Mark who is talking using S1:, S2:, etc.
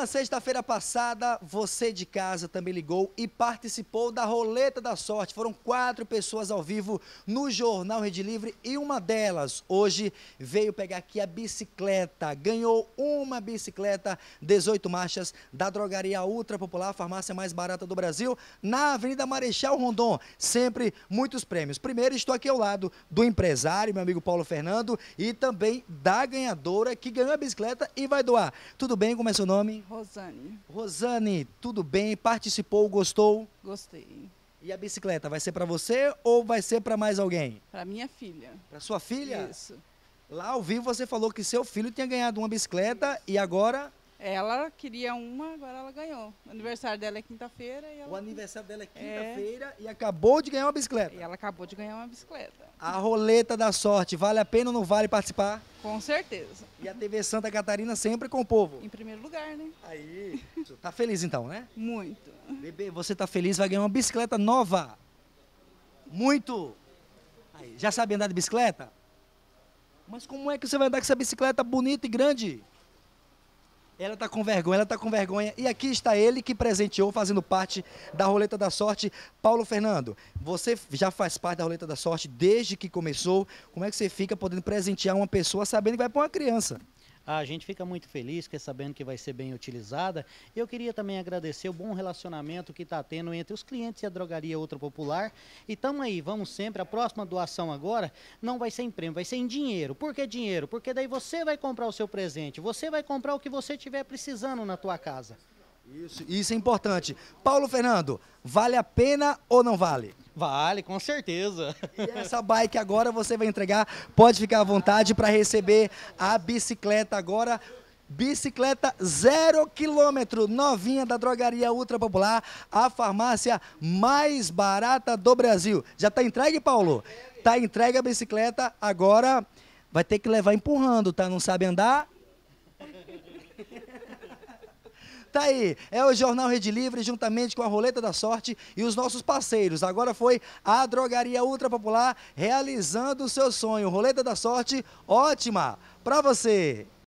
S1: na sexta-feira passada, você de casa também ligou e participou da Roleta da Sorte. Foram quatro pessoas ao vivo no Jornal Rede Livre e uma delas hoje veio pegar aqui a bicicleta. Ganhou uma bicicleta 18 marchas da drogaria Ultra Popular, a farmácia mais barata do Brasil, na Avenida Marechal Rondon. Sempre muitos prêmios. Primeiro, estou aqui ao lado do empresário, meu amigo Paulo Fernando, e também da ganhadora que ganhou a bicicleta e vai doar. Tudo bem? Como é seu nome?
S2: Rosane.
S1: Rosane, tudo bem? Participou, gostou?
S2: Gostei.
S1: E a bicicleta vai ser para você ou vai ser para mais alguém?
S2: Para minha filha. Para sua filha? Isso.
S1: Lá ao vivo você falou que seu filho tinha ganhado uma bicicleta Isso. e agora
S2: ela queria uma, agora ela ganhou. O aniversário dela é quinta-feira. Ela... O aniversário dela é, é. quinta-feira é... e
S1: acabou de ganhar uma bicicleta. E
S2: ela acabou de ganhar uma bicicleta.
S1: A roleta da sorte, vale a pena ou não vale participar?
S2: Com certeza.
S1: E a TV Santa Catarina sempre com o povo.
S2: Em primeiro lugar, né?
S1: Aí. Tá feliz então, né? Muito. Bebê, você tá feliz, vai ganhar uma bicicleta nova. Muito. Aí, já sabe andar de bicicleta? Mas como é que você vai andar com essa bicicleta bonita e grande? Ela tá com vergonha, ela tá com vergonha. E aqui está ele que presenteou, fazendo parte da Roleta da Sorte. Paulo Fernando, você já faz parte da Roleta da Sorte desde que começou. Como é que você fica podendo presentear uma pessoa sabendo que vai para uma criança?
S3: A gente fica muito feliz, que sabendo que vai ser bem utilizada. Eu queria também agradecer o bom relacionamento que está tendo entre os clientes e a drogaria Outra Popular. E estamos aí, vamos sempre. A próxima doação agora não vai ser em prêmio, vai ser em dinheiro. Por que dinheiro? Porque daí você vai comprar o seu presente, você vai comprar o que você tiver precisando na tua casa.
S1: Isso, isso é importante. Paulo Fernando, vale a pena ou não vale? Vale, com certeza. E essa bike agora você vai entregar, pode ficar à vontade para receber a bicicleta agora. Bicicleta zero quilômetro, novinha da drogaria Ultra Popular, a farmácia mais barata do Brasil. Já está entregue, Paulo? Tá entregue a bicicleta, agora vai ter que levar empurrando, tá? Não sabe andar? Tá aí, é o Jornal Rede Livre, juntamente com a Roleta da Sorte e os nossos parceiros. Agora foi a Drogaria Ultra Popular realizando o seu sonho. Roleta da Sorte, ótima para você!